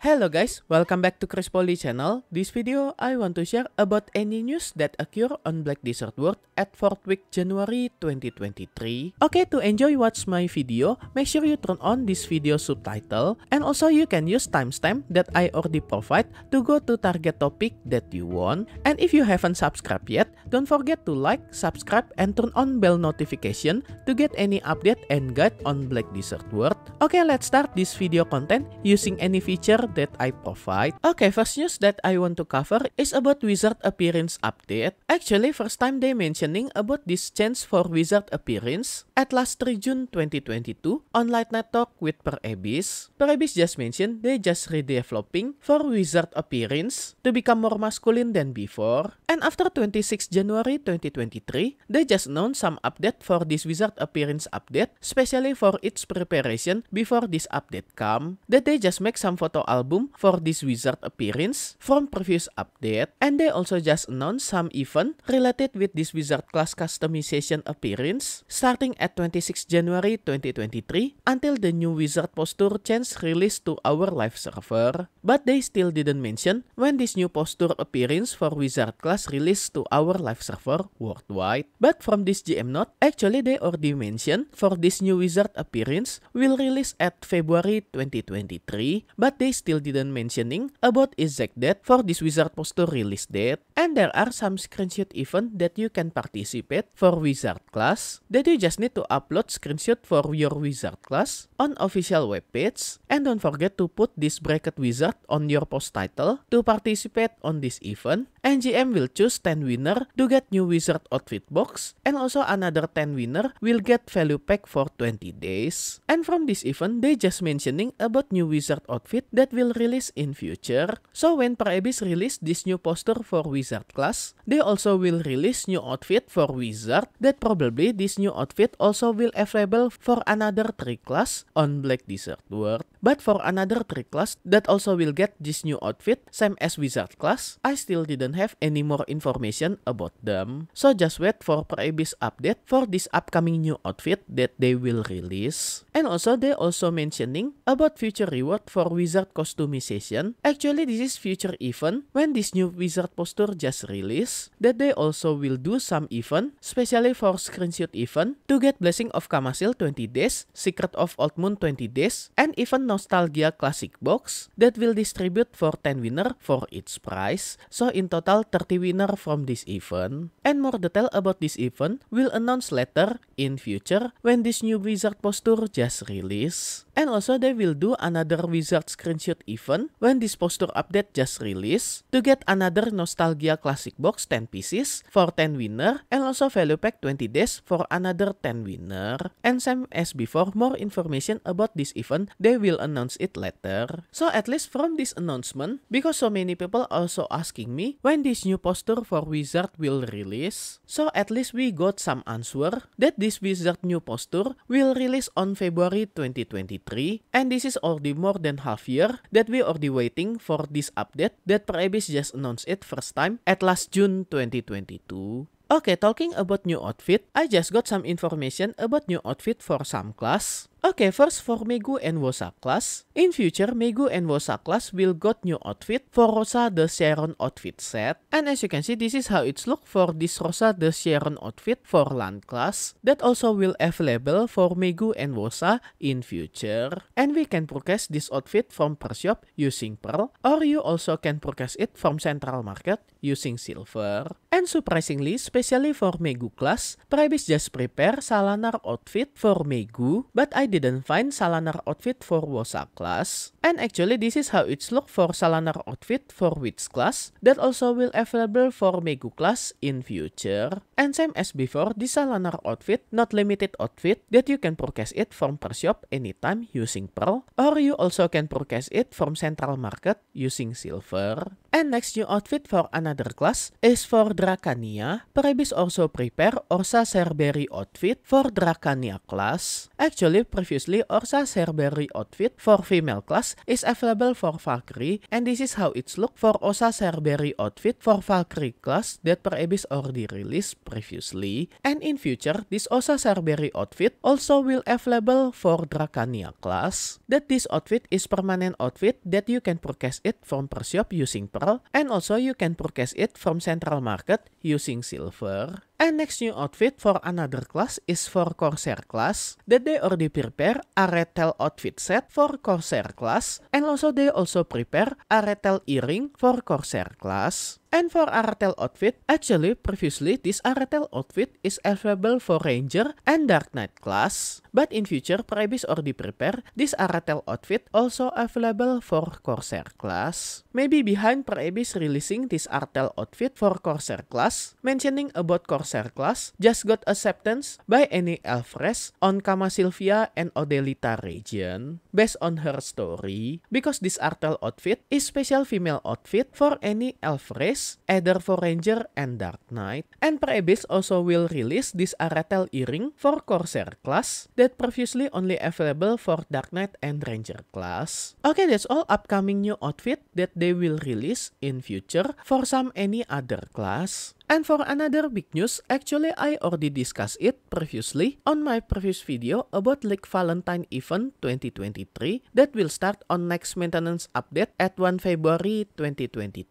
Hello guys, welcome back to Chris Polly channel. This video, I want to share about any news that occur on Black Desert World at 4th week January 2023. Okay, to enjoy watch my video, make sure you turn on this video subtitle and also you can use timestamp that I already provide to go to target topic that you want. And if you haven't subscribed yet, don't forget to like, subscribe, and turn on bell notification to get any update and guide on Black Desert World. Okay, let's start this video content using any feature that I provide. Okay, first news that I want to cover is about wizard appearance update. Actually, first time they mentioning about this change for wizard appearance at last 3 June 2022 on Light Talk with Per Abyss. Per Abyss just mentioned they just redeveloping for wizard appearance to become more masculine than before. And after 26 January 2023, they just announced some update for this wizard appearance update, especially for its preparation before this update come, that they just make some photo album album for this Wizard appearance from previous update and they also just announced some event related with this Wizard class customization appearance starting at 26 January 2023 until the new Wizard posture change released to our live server. But they still didn't mention when this new posture appearance for Wizard class released to our live server worldwide. But from this GM note, actually they already mentioned for this new Wizard appearance will release at February 2023 but they still still didn't mentioning about exact date for this Wizard Poster release date. And there are some screenshot event that you can participate for Wizard class that you just need to upload screenshot for your Wizard class on official webpage. And don't forget to put this bracket wizard on your post title to participate on this event. NGM will choose 10 winner to get new wizard outfit box and also another 10 winner will get value pack for 20 days. And from this event, they just mentioning about new wizard outfit that will will release in future. So when Praebis release this new poster for wizard class, they also will release new outfit for wizard that probably this new outfit also will available for another trick class on Black Desert World. But for another trick class that also will get this new outfit, same as wizard class, I still didn't have any more information about them. So just wait for Praebis update for this upcoming new outfit that they will release. And also they also mentioning about future reward for wizard costume Customization. Actually, this is future event when this new wizard Poster just released that they also will do some event, especially for screenshot event, to get Blessing of Kamasil 20 days, Secret of Old Moon 20 days, and even Nostalgia Classic Box that will distribute for 10 winner for its price. So in total 30 winner from this event. And more detail about this event will announce later in future when this new wizard Poster just released. And also they will do another wizard screenshot event when this poster update just released to get another nostalgia classic box 10 pieces for 10 winner and also value pack 20 days for another 10 winner. And same as before more information about this event they will announce it later. So at least from this announcement because so many people also asking me when this new poster for wizard will release. So at least we got some answer that this wizard new poster will release on February 2023 country, and this is already more than half year that we already waiting for this update that Prebis just announced it first time at last June 2022. Okay, talking about new outfit, I just got some information about new outfit for some class. Okay, first for Megu and Wosa class. In future, Megu and Wosa class will got new outfit for Rosa the Sharon outfit set. And as you can see, this is how it's look for this Rosa the Sharon outfit for Land class. That also will available for Megu and Wosa in future. And we can purchase this outfit from per shop using pearl. Or you also can purchase it from central market using silver. And surprisingly, especially for Megu class, Priebus just prepare Salanar outfit for Megu. But I didn't find Salanar outfit for Wosa class. And actually this is how it's look for Salanar outfit for Witch class that also will available for Megu class in future. And same as before, this Salanar outfit not limited outfit that you can purchase it from per shop anytime using pearl or you also can purchase it from central market using silver. And next new outfit for another class is for Dracania. Prebis also prepare Orsa Cerberi outfit for Dracania class. Actually, previously, Orsa Cerberry outfit for female class is available for Valkyrie, and this is how it's look for Orsa Cerberry outfit for Valkyrie class that Abyss already released previously. And in future, this Orsa Cerberry outfit also will available for Dracania class. That this outfit is permanent outfit that you can purchase it from per using pearl, and also you can purchase it from central market using silver. And next new outfit for another class is for Corsair class that they already prepare a retail outfit set for Corsair class and also they also prepare a retail earring for Corsair class. And for Aratel outfit, actually previously this Aratel outfit is available for Ranger and Dark Knight class. But in future Prebis or the Prepare, this Aratel outfit also available for Corsair class. Maybe behind Prebis releasing this Aratel outfit for Corsair class, mentioning about Corsair class just got acceptance by any Alvarez on Kama Sylvia and Odelita region based on her story because this Aratel outfit is special female outfit for any Alvarez release for Ranger and Dark Knight. And Pre-Abyss also will release this Aratel earring for Corsair class that previously only available for Dark Knight and Ranger class. Okay, that's all upcoming new outfit that they will release in future for some any other class. And for another big news, actually I already discussed it previously on my previous video about Lake Valentine event 2023 that will start on next maintenance update at 1 February 2023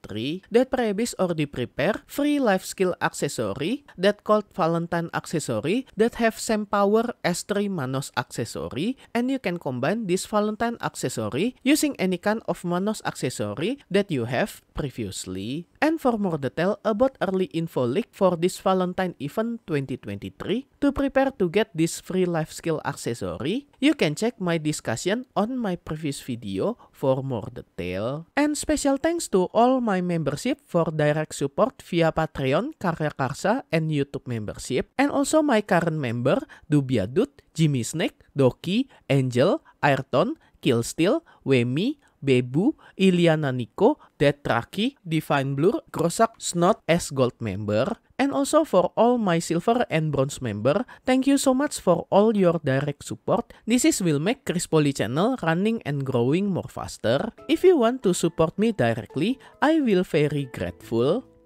that Prebis already prepare free life skill accessory that called Valentine accessory that have same power as 3 Manos accessory and you can combine this Valentine accessory using any kind of Manos accessory that you have previously. And for more detail about early info Info League for this Valentine event 2023. To prepare to get this free life skill accessory, you can check my discussion on my previous video for more detail. And special thanks to all my membership for direct support via Patreon, Karya Karsa, and YouTube membership. And also my current member, Dubia Dut, Jimmy Snake, Doki, Angel, Ayrton, Killsteel, Wemi, Bebu, Iliana Nico, Detraki, Traki, Divine Blur, Grosak, Snot, S Gold member, and also for all my silver and bronze member, thank you so much for all your direct support. This is will make Chris Poly channel running and growing more faster. If you want to support me directly, I will very grateful.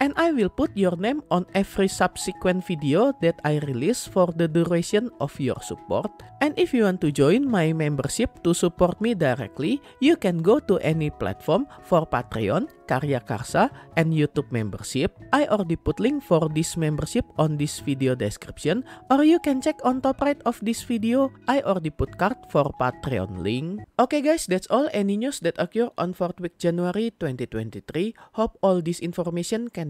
and I will put your name on every subsequent video that I release for the duration of your support. And if you want to join my membership to support me directly, you can go to any platform for Patreon, Karya Karsa, and YouTube membership. I already put link for this membership on this video description or you can check on top right of this video, I already put card for Patreon link. Okay guys, that's all any news that occur on 4th week January 2023. Hope all this information can